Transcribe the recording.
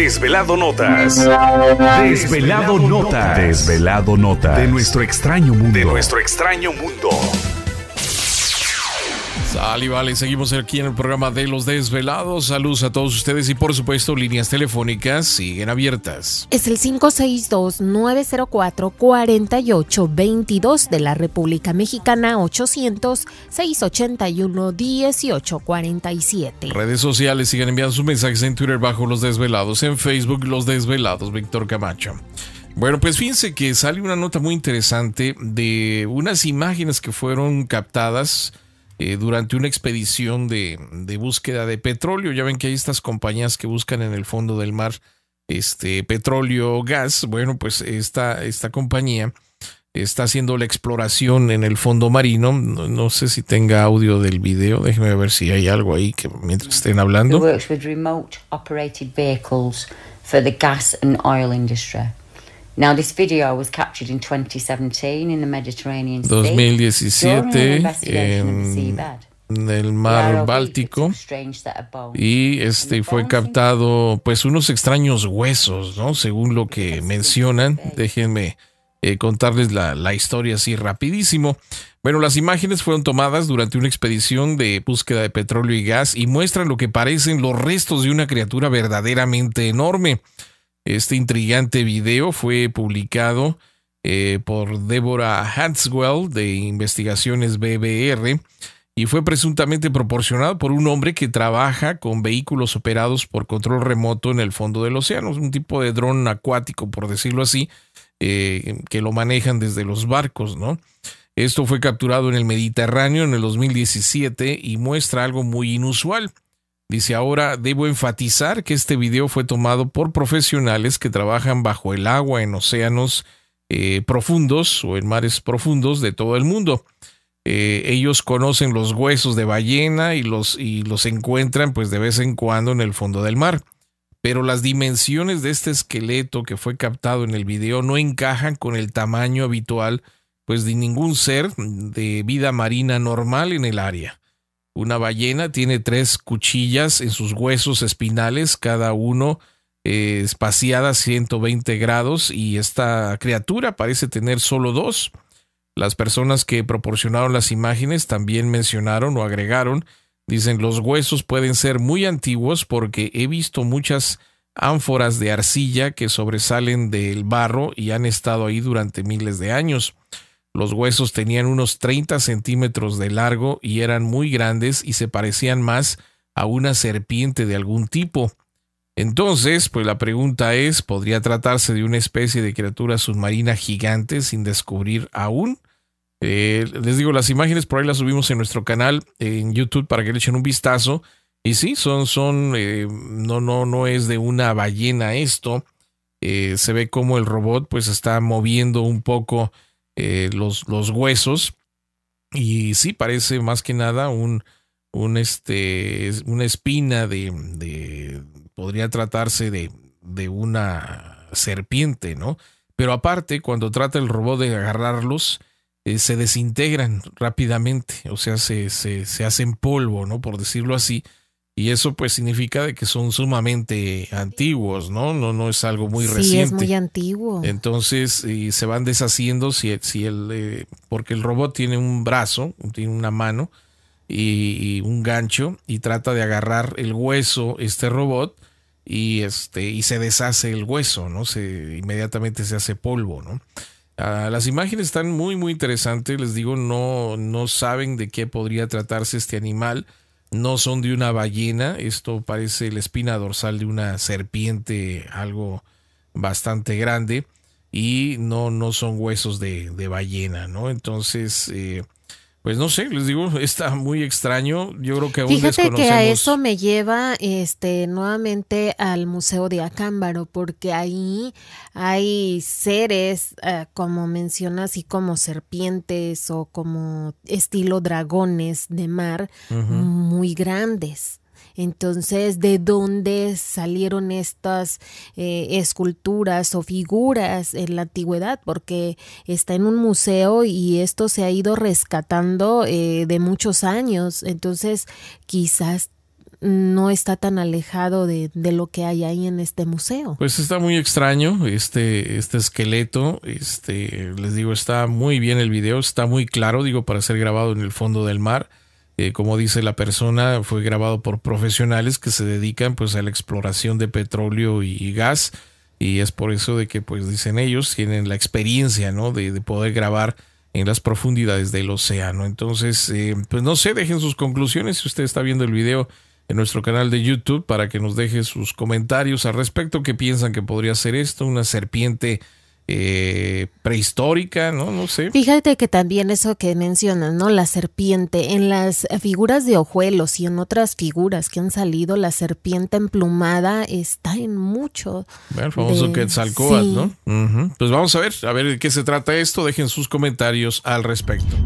Desvelado Notas. Desvelado, Notas. Desvelado Notas. De nuestro extraño mundo. De nuestro extraño mundo. Sal y vale, seguimos aquí en el programa de Los Desvelados. Saludos a todos ustedes y por supuesto líneas telefónicas siguen abiertas. Es el 562-904-4822 de la República Mexicana 800-681-1847. Redes sociales siguen enviando sus mensajes en Twitter bajo Los Desvelados, en Facebook Los Desvelados, Víctor Camacho. Bueno, pues fíjense que sale una nota muy interesante de unas imágenes que fueron captadas eh, durante una expedición de, búsqueda de petróleo. Ya ven que hay estas compañías que buscan en el fondo del mar este petróleo, gas. Bueno, pues esta, esta compañía está haciendo la exploración en el fondo marino. No, sé si tenga audio del video. Déjeme ver si hay algo ahí que mientras estén hablando. Now, this video was captured in 2017 in the Mediterranean en, em, el mar Báltico y este fue captado pues unos extraños huesos, ¿no? Según lo que mencionan, déjenme eh, contarles la, la historia así rapidísimo. Bueno, las imágenes fueron tomadas durante una expedición de búsqueda de petróleo y gas y muestran lo que parecen los restos de una criatura verdaderamente enorme. Este intrigante video fue publicado eh, por Deborah Hanswell de Investigaciones BBR y fue presuntamente proporcionado por un hombre que trabaja con vehículos operados por control remoto en el fondo del océano, Es un tipo de dron acuático, por decirlo así, eh, que lo manejan desde los barcos, ¿no? Esto fue capturado en el Mediterráneo en el 2017 y muestra algo muy inusual. Dice ahora, debo enfatizar que este video fue tomado por profesionales que trabajan bajo el agua en océanos eh, profundos o en mares profundos de todo el mundo. Eh, ellos conocen los huesos de ballena y los, y los encuentran pues de vez en cuando en el fondo del mar. Pero las dimensiones de este esqueleto que fue captado en el video no encajan con el tamaño habitual pues de ningún ser de vida marina normal en el área. Una ballena tiene tres cuchillas en sus huesos espinales, cada uno eh, espaciada espaciada 120 grados, y esta criatura parece tener solo dos. Las personas que proporcionaron las imágenes también mencionaron o agregaron, dicen los huesos pueden ser muy antiguos porque he visto muchas ánforas de arcilla que sobresalen del barro y han estado ahí durante miles de años. Los huesos tenían unos 30 centímetros de largo y eran muy grandes y se parecían más a una serpiente de algún tipo. Entonces, pues la pregunta es, ¿podría tratarse de una especie de criatura submarina gigante sin descubrir aún? Eh, les digo, las imágenes por ahí las subimos en nuestro canal en YouTube para que le echen un vistazo. Y sí, son, son, eh, no, no, no es de una ballena esto. Eh, se ve como el robot pues está moviendo un poco eh, los, los huesos. Y sí, parece más que nada un, un este, una espina de, podría tratarse de, de, una serpiente, ¿no? Pero aparte, cuando trata el robot de agarrarlos, eh, se desintegran rápidamente, o sea, se, se, se hacen polvo, ¿no? Por decirlo así y eso pues significa de que son sumamente antiguos, ¿no? No, no es algo muy sí, reciente. es muy antiguo. Entonces y se van deshaciendo si, si el, eh, porque el robot tiene un brazo, tiene una mano y, un gancho y trata de agarrar el hueso este robot y este y se deshace el hueso, ¿no? Se inmediatamente se hace polvo, ¿no? Ah, las imágenes están muy muy interesantes, les digo, no no saben de qué podría tratarse este animal no son de una ballena, esto parece la espina dorsal de una serpiente, algo bastante grande, y no, no son huesos de, de ballena, ¿no? Entonces, eh, pues no sé, les digo, está muy extraño. Yo creo que aún Fíjate que a eso me lleva este nuevamente al Museo de Acámbaro, porque ahí hay seres, eh, como menciona así como serpientes o como estilo dragones de mar muy grandes. Entonces, ¿de dónde salieron estas eh, esculturas o figuras en la antigüedad? Porque está en un museo y esto se ha ido rescatando eh, de muchos años. Entonces, quizás no está tan alejado de, de, lo que hay ahí en este museo. Pues está muy extraño este, este esqueleto. Este, les digo, está muy bien el video, está muy claro, digo, para ser grabado en el fondo del mar. Eh, como dice la persona, fue grabado por profesionales que se dedican pues a la exploración de petróleo y gas y es por eso de que pues dicen ellos tienen la experiencia, ¿no? De, poder grabar en las profundidades del océano. Entonces, eh, pues no sé, dejen sus conclusiones si usted está viendo el video en nuestro canal de YouTube para que nos deje sus comentarios al respecto, qué piensan que podría ser esto, una serpiente eh, prehistórica, ¿no? No sé. Fíjate que también eso que mencionas, ¿no? La serpiente. En las figuras de ojuelos y en otras figuras que han salido, la serpiente emplumada está en mucho. El famoso ¿no? Pues vamos a ver, a ver de qué se trata esto. Dejen sus comentarios al respecto.